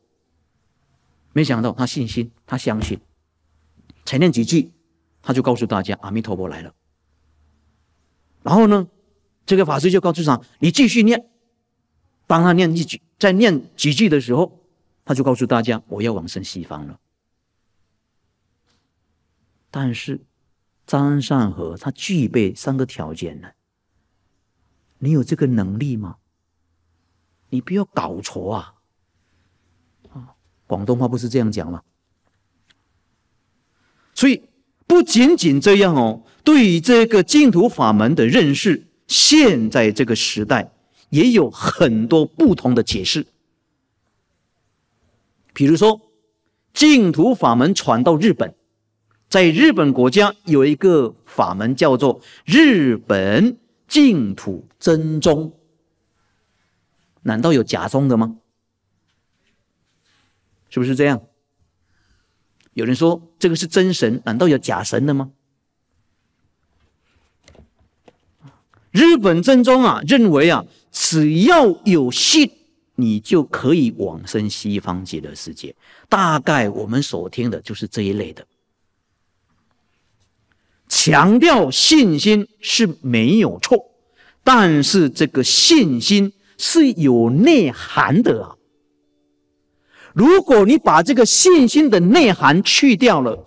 没想到他信心，他相信，才念几句，他就告诉大家阿弥陀佛来了。然后呢？这个法师就告诉他：“你继续念，帮他念一句，再念几句的时候，他就告诉大家：‘我要往生西方了。’但是张善和他具备三个条件呢。你有这个能力吗？你不要搞错啊！啊，广东话不是这样讲吗？所以不仅仅这样哦，对于这个净土法门的认识。”现在这个时代也有很多不同的解释，比如说净土法门传到日本，在日本国家有一个法门叫做日本净土真宗，难道有假宗的吗？是不是这样？有人说这个是真神，难道有假神的吗？日本正宗啊，认为啊，只要有信，你就可以往生西方极乐世界。大概我们所听的就是这一类的，强调信心是没有错，但是这个信心是有内涵的啊。如果你把这个信心的内涵去掉了，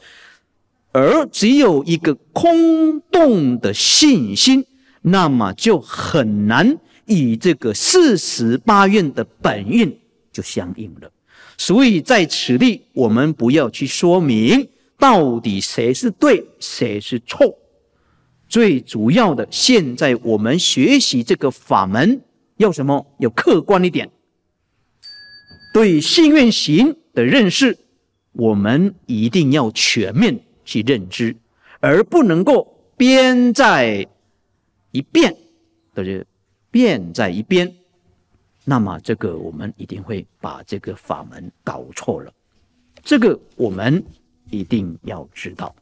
而只有一个空洞的信心。那么就很难与这个四十八愿的本运就相应了。所以在此地，我们不要去说明到底谁是对，谁是错。最主要的，现在我们学习这个法门要什么？要客观一点。对信愿行的认识，我们一定要全面去认知，而不能够边在。一变，他就变在一边，那么这个我们一定会把这个法门搞错了，这个我们一定要知道。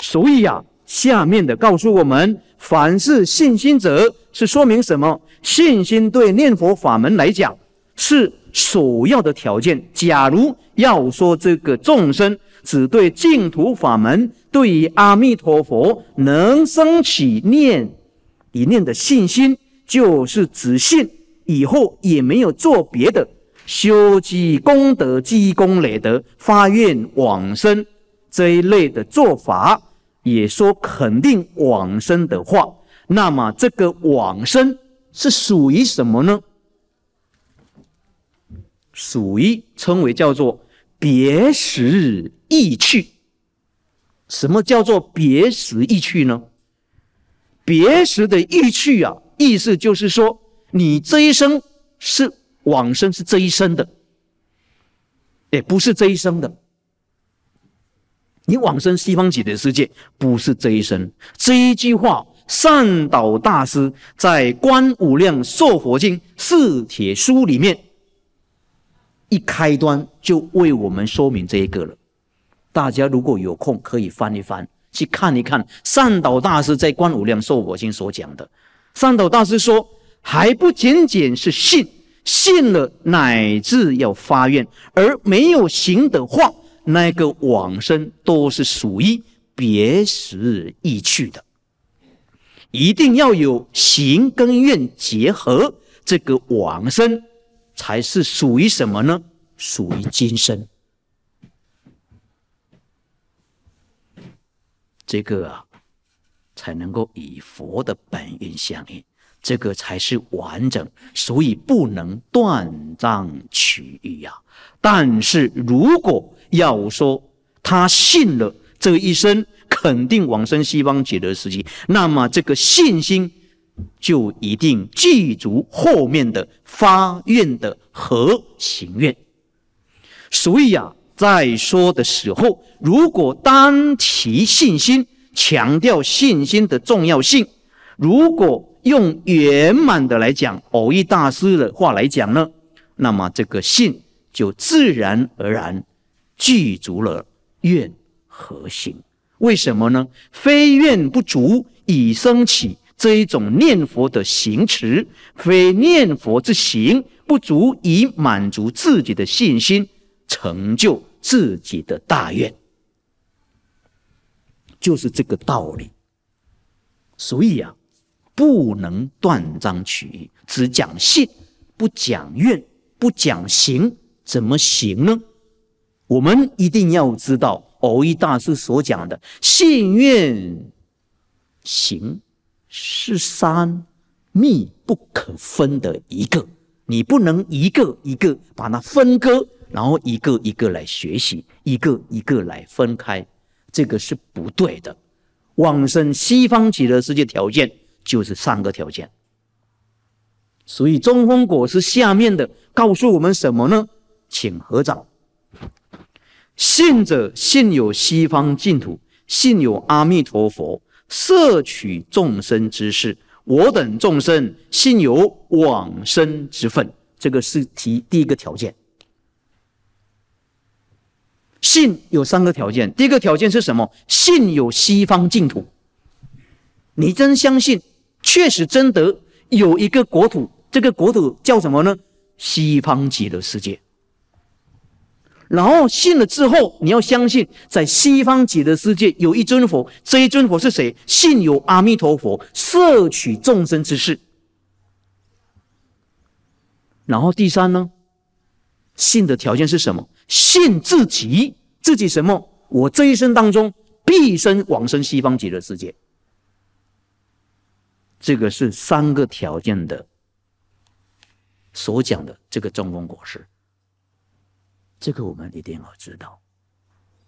所以呀，下面的告诉我们，凡是信心者，是说明什么？信心对念佛法门来讲是首要的条件。假如要说这个众生只对净土法门，对于阿弥陀佛能升起念。理念的信心就是指信，以后也没有做别的修积功德、积功累德、发愿往生这一类的做法，也说肯定往生的话，那么这个往生是属于什么呢？属于称为叫做别时易去。什么叫做别时易去呢？别时的意趣啊，意思就是说，你这一生是往生，是这一生的，也不是这一生的。你往生西方极乐世界，不是这一生。这一句话，善导大师在《观无量寿佛经》四帖书》里面一开端就为我们说明这一个了。大家如果有空，可以翻一翻。去看一看善导大师在《观无量寿佛经》所讲的，善导大师说，还不仅仅是信，信了乃至要发愿，而没有行的话，那个往生都是属于别时易去的。一定要有行跟愿结合，这个往生才是属于什么呢？属于今生。这个啊，才能够与佛的本愿相应，这个才是完整，所以不能断章取义呀。但是，如果要说他信了这一生，肯定往生西方极乐世界，那么这个信心就一定具足后面的发愿的和行愿，所以呀。再说的时候，如果单提信心，强调信心的重要性；如果用圆满的来讲，偶一大师的话来讲呢，那么这个信就自然而然具足了愿和行。为什么呢？非愿不足以升起这一种念佛的行持，非念佛之行不足以满足自己的信心成就。自己的大愿，就是这个道理。所以呀，不能断章取义，只讲信，不讲愿，不讲行，怎么行呢？我们一定要知道，藕一大师所讲的信愿行是三密不可分的一个，你不能一个一个把它分割。然后一个一个来学习，一个一个来分开，这个是不对的。往生西方极乐世界条件就是三个条件，所以中风果是下面的告诉我们什么呢？请合掌。信者信有西方净土，信有阿弥陀佛摄取众生之事，我等众生信有往生之分，这个是提第一个条件。信有三个条件，第一个条件是什么？信有西方净土。你真相信，确实真得有一个国土，这个国土叫什么呢？西方极乐世界。然后信了之后，你要相信，在西方极乐世界有一尊佛，这一尊佛是谁？信有阿弥陀佛摄取众生之事。然后第三呢，信的条件是什么？信自己，自己什么？我这一生当中，毕生往生西方极乐世界。这个是三个条件的所讲的这个中风果实，这个我们一定要知道，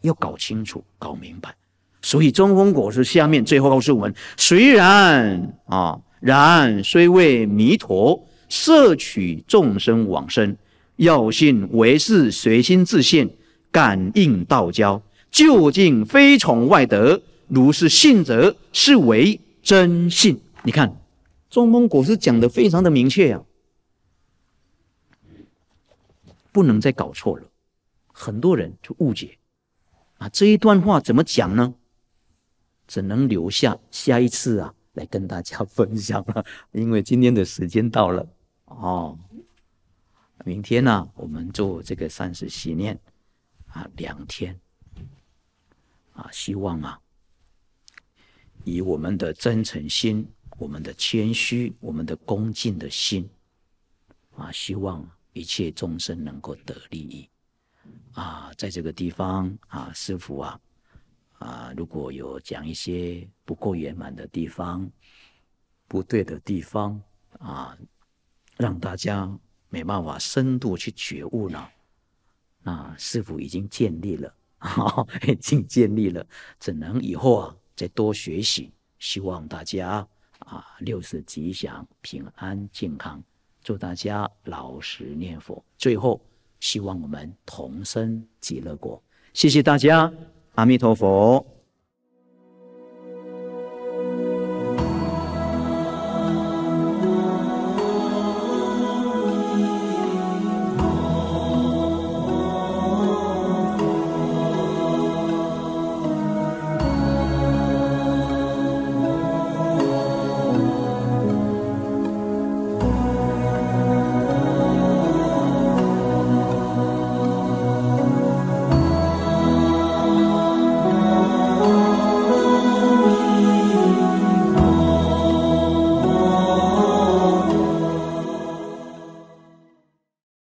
要搞清楚、搞明白。所以中风果实下面最后告诉我们：虽然啊，然虽未弥陀摄取众生往生。要信为是随心自信，感应道交，究竟非从外得。如是信者，是为真信。你看，《中风果实讲的非常的明确呀，不能再搞错了。很多人就误解啊，这一段话怎么讲呢？只能留下下一次啊，来跟大家分享了，因为今天的时间到了哦。明天呢，我们做这个三十洗念啊，两天啊，希望啊，以我们的真诚心、我们的谦虚、我们的恭敬的心啊，希望一切众生能够得利益啊，在这个地方啊，师傅啊啊，如果有讲一些不够圆满的地方、不对的地方啊，让大家。没办法深度去觉悟呢，那师傅已经建立了？已经建立了，只能以后啊再多学习。希望大家啊六世吉祥、平安、健康。祝大家老实念佛。最后，希望我们同生极乐国。谢谢大家，阿弥陀佛。